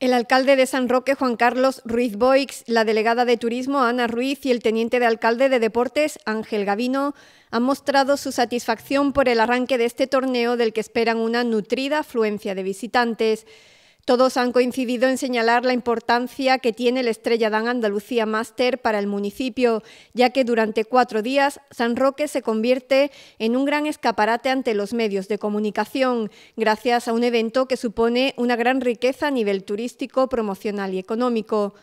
El alcalde de San Roque, Juan Carlos Ruiz Boix, la delegada de Turismo, Ana Ruiz, y el teniente de alcalde de Deportes, Ángel Gavino, han mostrado su satisfacción por el arranque de este torneo del que esperan una nutrida afluencia de visitantes. Todos han coincidido en señalar la importancia que tiene la Estrella Dan Andalucía Master para el municipio, ya que durante cuatro días San Roque se convierte en un gran escaparate ante los medios de comunicación, gracias a un evento que supone una gran riqueza a nivel turístico, promocional y económico.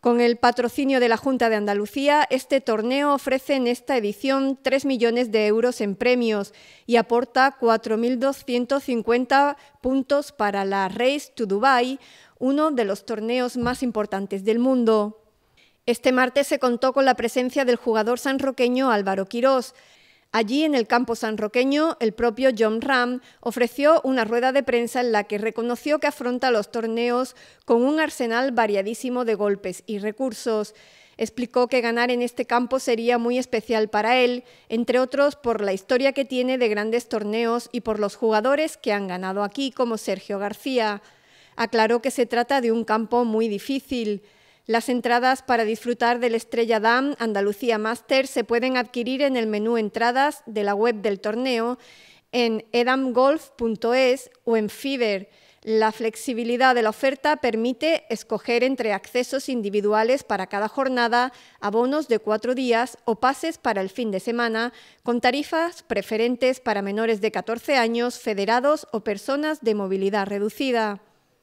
Con el patrocinio de la Junta de Andalucía, este torneo ofrece en esta edición 3 millones de euros en premios y aporta 4.250 puntos para la Race to Dubai, uno de los torneos más importantes del mundo. Este martes se contó con la presencia del jugador sanroqueño Álvaro Quirós, Allí, en el campo sanroqueño, el propio John Ram ofreció una rueda de prensa en la que reconoció que afronta los torneos con un arsenal variadísimo de golpes y recursos. Explicó que ganar en este campo sería muy especial para él, entre otros por la historia que tiene de grandes torneos y por los jugadores que han ganado aquí, como Sergio García. Aclaró que se trata de un campo muy difícil. Las entradas para disfrutar del Estrella Dam Andalucía Master se pueden adquirir en el menú Entradas de la web del torneo, en edamgolf.es o en Fiverr. La flexibilidad de la oferta permite escoger entre accesos individuales para cada jornada, abonos de cuatro días o pases para el fin de semana, con tarifas preferentes para menores de 14 años, federados o personas de movilidad reducida.